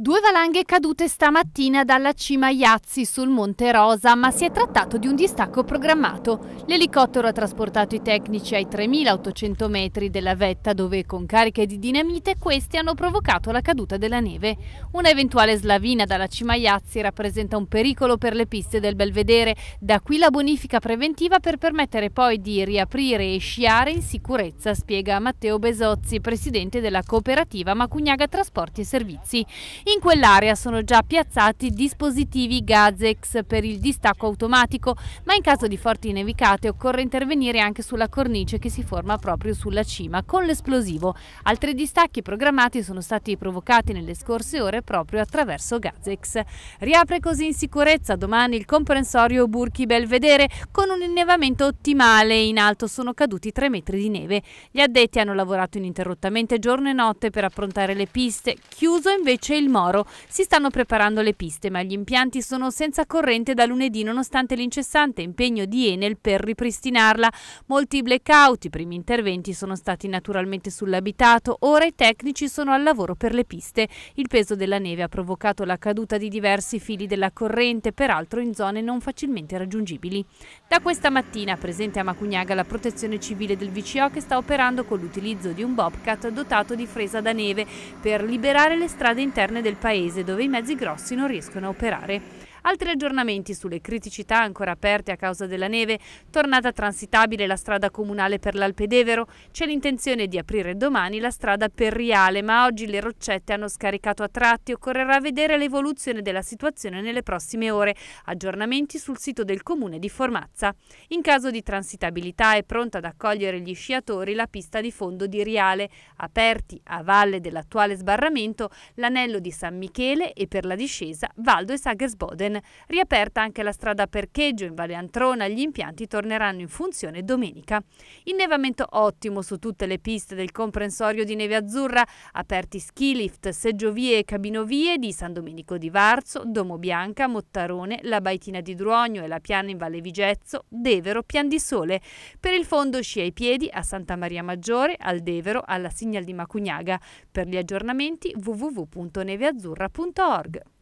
Due valanghe cadute stamattina dalla cima Iazzi sul Monte Rosa, ma si è trattato di un distacco programmato. L'elicottero ha trasportato i tecnici ai 3.800 metri della vetta dove con cariche di dinamite questi hanno provocato la caduta della neve. Una eventuale slavina dalla cima Iazzi rappresenta un pericolo per le piste del Belvedere, da qui la bonifica preventiva per permettere poi di riaprire e sciare in sicurezza, spiega Matteo Besozzi, presidente della cooperativa Macugnaga Trasporti e Servizi. In quell'area sono già piazzati dispositivi Gazex per il distacco automatico, ma in caso di forti nevicate occorre intervenire anche sulla cornice che si forma proprio sulla cima con l'esplosivo. Altri distacchi programmati sono stati provocati nelle scorse ore proprio attraverso Gazex. Riapre così in sicurezza domani il comprensorio Burchi Belvedere con un innevamento ottimale. In alto sono caduti 3 metri di neve. Gli addetti hanno lavorato ininterrottamente giorno e notte per approntare le piste, chiuso invece il mondo Moro si stanno preparando le piste, ma gli impianti sono senza corrente da lunedì nonostante l'incessante impegno di Enel per ripristinarla. Molti blackout, i primi interventi sono stati naturalmente sull'abitato, ora i tecnici sono al lavoro per le piste. Il peso della neve ha provocato la caduta di diversi fili della corrente, peraltro in zone non facilmente raggiungibili. Da questa mattina presente a Macugnaga la protezione civile del VCO che sta operando con l'utilizzo di un Bobcat dotato di fresa da neve per liberare le strade interne del del paese dove i mezzi grossi non riescono a operare. Altri aggiornamenti sulle criticità ancora aperte a causa della neve, tornata transitabile la strada comunale per l'Alpedevero, c'è l'intenzione di aprire domani la strada per Riale, ma oggi le roccette hanno scaricato a tratti, occorrerà vedere l'evoluzione della situazione nelle prossime ore. Aggiornamenti sul sito del comune di Formazza. In caso di transitabilità è pronta ad accogliere gli sciatori la pista di fondo di Riale, aperti a valle dell'attuale sbarramento l'anello di San Michele e per la discesa Valdo e Sagersboden. Baden. Riaperta anche la strada parcheggio in Valle Antrona, gli impianti torneranno in funzione domenica. Innevamento ottimo su tutte le piste del comprensorio di Neve Azzurra, aperti ski lift, seggiovie e cabinovie di San Domenico di Varzo, Domo Bianca, Mottarone, la Baitina di Druogno e la Piana in Valle Vigezzo, Devero, Pian di Sole. Per il fondo sci ai piedi a Santa Maria Maggiore, al Devero, alla Signal di Macugnaga. Per gli aggiornamenti www.neveazzurra.org.